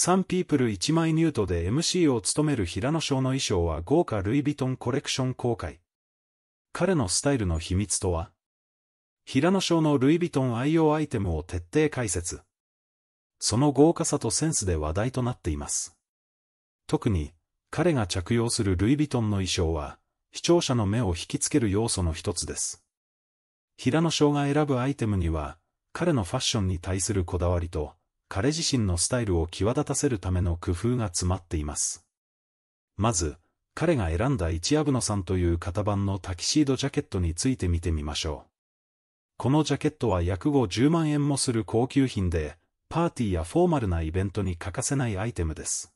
サンピープル1枚ニュートで MC を務める平野翔の衣装は豪華ルイ・ヴィトンコレクション公開。彼のスタイルの秘密とは平野翔のルイ・ヴィトン愛用アイテムを徹底解説。その豪華さとセンスで話題となっています。特に、彼が着用するルイ・ヴィトンの衣装は、視聴者の目を引きつける要素の一つです。平野翔が選ぶアイテムには、彼のファッションに対するこだわりと、彼自身のスタイルを際立たせるための工夫が詰まっています。まず、彼が選んだ一アブ野さんという型番のタキシードジャケットについて見てみましょう。このジャケットは約後10万円もする高級品で、パーティーやフォーマルなイベントに欠かせないアイテムです。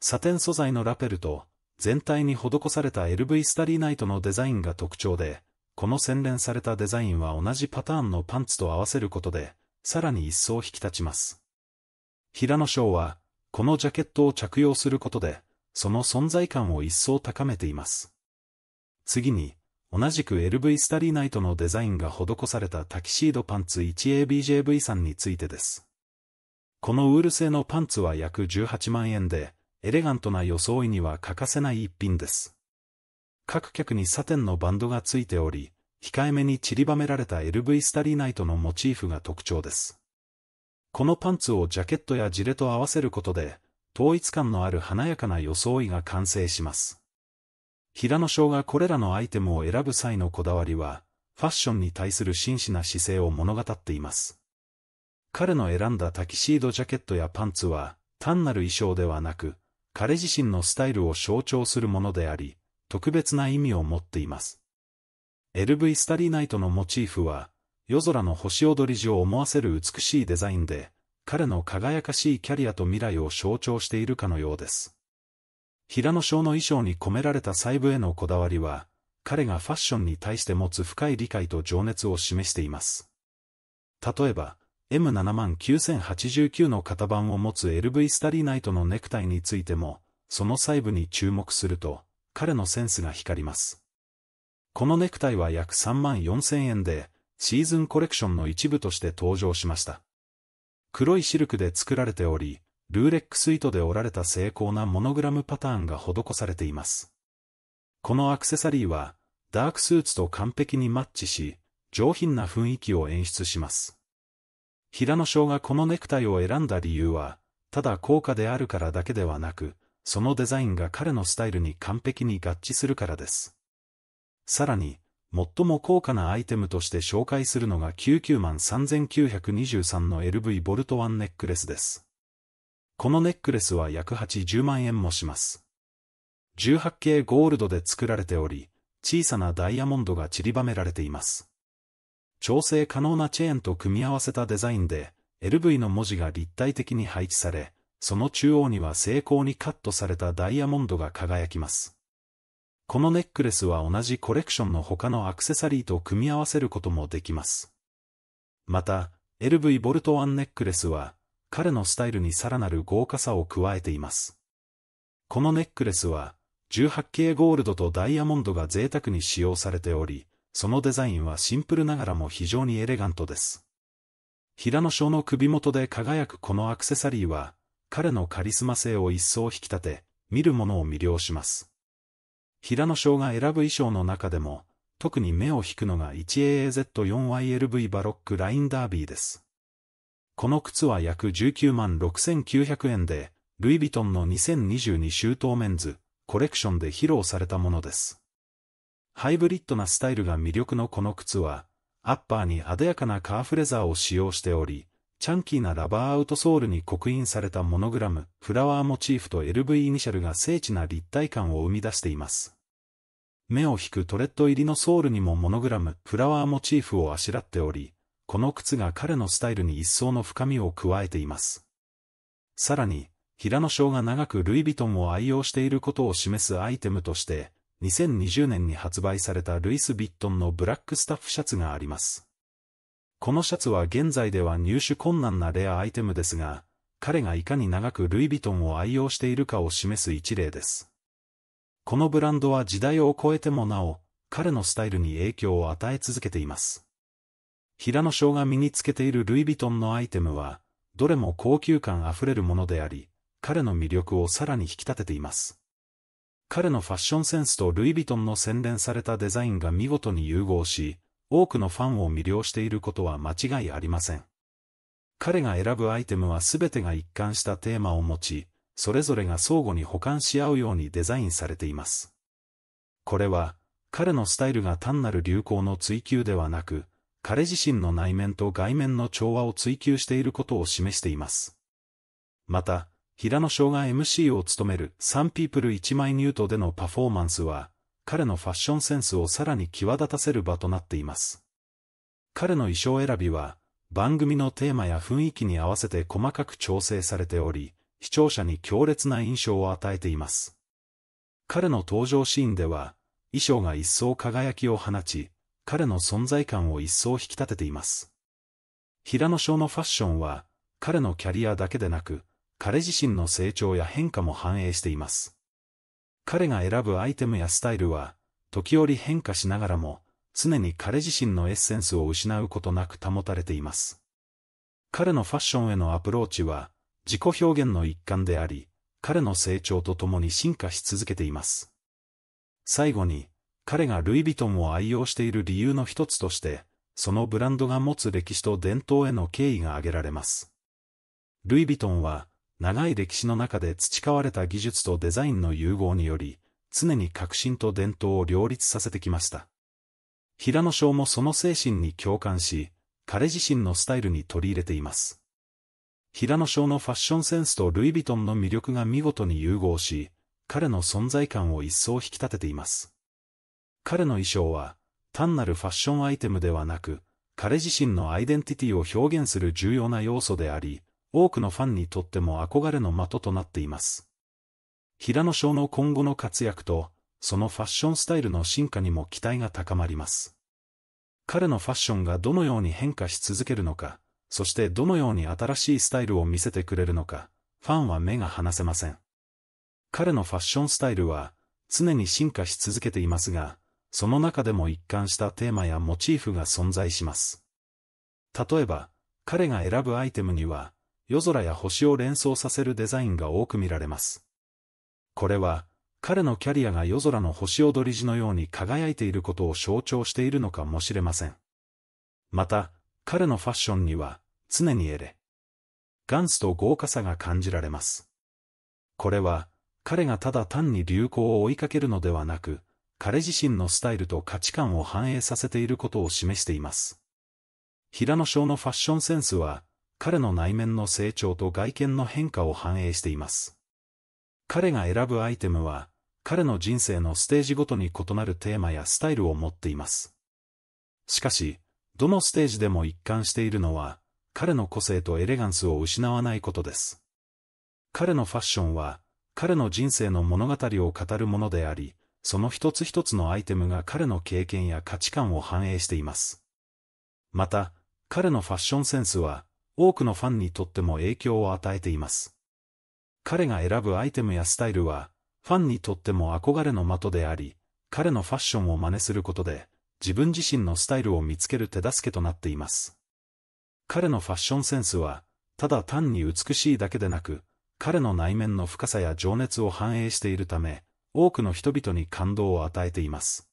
サテン素材のラペルと、全体に施された LV スタリーナイトのデザインが特徴で、この洗練されたデザインは同じパターンのパンツと合わせることで、さらに一層引き立ちます。平野翔は、このジャケットを着用することで、その存在感を一層高めています。次に、同じく LV スタリーナイトのデザインが施されたタキシードパンツ 1ABJV さんについてです。このウール製のパンツは約18万円で、エレガントな装いには欠かせない一品です。各客にサテンのバンドがついており、控えめに散りばめられた LV スタリーナイトのモチーフが特徴です。このパンツをジャケットやジレと合わせることで、統一感のある華やかな装いが完成します。平野翔がこれらのアイテムを選ぶ際のこだわりは、ファッションに対する真摯な姿勢を物語っています。彼の選んだタキシードジャケットやパンツは、単なる衣装ではなく、彼自身のスタイルを象徴するものであり、特別な意味を持っています。LV スタディナイトのモチーフは、夜空の星踊り時を思わせる美しいデザインで、彼の輝かしいキャリアと未来を象徴しているかのようです。平野翔の衣装に込められた細部へのこだわりは、彼がファッションに対して持つ深い理解と情熱を示しています。例えば、M79089 の型番を持つ LV スタリーナイトのネクタイについても、その細部に注目すると、彼のセンスが光ります。このネクタイは約3万4千円で、シーズンコレクションの一部として登場しました。黒いシルクで作られており、ルーレックス糸で織られた精巧なモノグラムパターンが施されています。このアクセサリーは、ダークスーツと完璧にマッチし、上品な雰囲気を演出します。平野翔がこのネクタイを選んだ理由は、ただ高価であるからだけではなく、そのデザインが彼のスタイルに完璧に合致するからです。さらに、最も高価なアイテムとして紹介するのが99万3923の LV ボルトワンネックレスです。このネックレスは約80万円もします。18系ゴールドで作られており、小さなダイヤモンドが散りばめられています。調整可能なチェーンと組み合わせたデザインで、LV の文字が立体的に配置され、その中央には精巧にカットされたダイヤモンドが輝きます。このネックレスは同じコレクションの他のアクセサリーと組み合わせることもできます。また、LV ボルトワンネックレスは、彼のスタイルにさらなる豪華さを加えています。このネックレスは、18系ゴールドとダイヤモンドが贅沢に使用されており、そのデザインはシンプルながらも非常にエレガントです。平野翔の首元で輝くこのアクセサリーは、彼のカリスマ性を一層引き立て、見る者を魅了します。平野翔が選ぶ衣装の中でも、特に目を引くのが 1AAZ4YLV バロックラインダービーです。この靴は約19万6900円で、ルイ・ヴィトンの2022周到メンズ、コレクションで披露されたものです。ハイブリッドなスタイルが魅力のこの靴は、アッパーに艶やかなカーフレザーを使用しており、チャンキーなラバーアウトソールに刻印されたモノグラム、フラワーモチーフと LV イニシャルが精緻な立体感を生み出しています。目を引くトレッド入りのソールにもモノグラム、フラワーモチーフをあしらっており、この靴が彼のスタイルに一層の深みを加えています。さらに、平野翔が長くルイ・ヴィトンを愛用していることを示すアイテムとして、2020年に発売されたルイス・ヴィットンのブラックスタッフシャツがあります。このシャツは現在では入手困難なレアアイテムですが、彼がいかに長くルイ・ヴィトンを愛用しているかを示す一例です。このブランドは時代を超えてもなお、彼のスタイルに影響を与え続けています。平野翔が身につけているルイ・ヴィトンのアイテムは、どれも高級感あふれるものであり、彼の魅力をさらに引き立てています。彼のファッションセンスとルイ・ヴィトンの洗練されたデザインが見事に融合し、多くのファンを魅了していることは間違いありません。彼が選ぶアイテムは全てが一貫したテーマを持ち、それぞれが相互に補完し合うようにデザインされています。これは、彼のスタイルが単なる流行の追求ではなく、彼自身の内面と外面の調和を追求していることを示しています。また、平野翔が MC を務めるサンピープル1枚ニュートでのパフォーマンスは、彼のファッションセンスをさらに際立たせる場となっています。彼の衣装選びは、番組のテーマや雰囲気に合わせて細かく調整されており、視聴者に強烈な印象を与えています。彼の登場シーンでは、衣装が一層輝きを放ち、彼の存在感を一層引き立てています。平野翔のファッションは、彼のキャリアだけでなく、彼自身の成長や変化も反映しています。彼が選ぶアイテムやスタイルは、時折変化しながらも、常に彼自身のエッセンスを失うことなく保たれています。彼のファッションへのアプローチは、自己表現の一環であり、彼の成長とともに進化し続けています。最後に、彼がルイ・ヴィトンを愛用している理由の一つとして、そのブランドが持つ歴史と伝統への敬意が挙げられます。ルイ・ヴィトンは、長い歴史の中で培われた技術とデザインの融合により、常に革新と伝統を両立させてきました。平野翔もその精神に共感し、彼自身のスタイルに取り入れています。平野翔のファッションセンスとルイ・ヴィトンの魅力が見事に融合し、彼の存在感を一層引き立てています。彼の衣装は、単なるファッションアイテムではなく、彼自身のアイデンティティを表現する重要な要素であり、多くのファンにとっても憧れの的となっています。平野翔の今後の活躍と、そのファッションスタイルの進化にも期待が高まります。彼のファッションがどのように変化し続けるのか、そしてどのように新しいスタイルを見せてくれるのか、ファンは目が離せません。彼のファッションスタイルは、常に進化し続けていますが、その中でも一貫したテーマやモチーフが存在します。例えば、彼が選ぶアイテムには、夜空や星を連想させるデザインが多く見られます。これは、彼のキャリアが夜空の星踊り時のように輝いていることを象徴しているのかもしれません。また、彼のファッションには、常に得れ。元祖と豪華さが感じられます。これは、彼がただ単に流行を追いかけるのではなく、彼自身のスタイルと価値観を反映させていることを示しています。平野翔のファッションセンスは、彼の内面の成長と外見の変化を反映しています。彼が選ぶアイテムは、彼の人生のステージごとに異なるテーマやスタイルを持っています。しかし、どのステージでも一貫しているのは、彼の個性とエレガンスを失わないことです。彼のファッションは、彼の人生の物語を語るものであり、その一つ一つのアイテムが彼の経験や価値観を反映しています。また、彼のファッションセンスは、多くのファンにとっても影響を与えています。彼が選ぶアイテムやスタイルは、ファンにとっても憧れの的であり、彼のファッションを真似することで、自分自身のスタイルを見つける手助けとなっています。彼のファッションセンスは、ただ単に美しいだけでなく、彼の内面の深さや情熱を反映しているため、多くの人々に感動を与えています。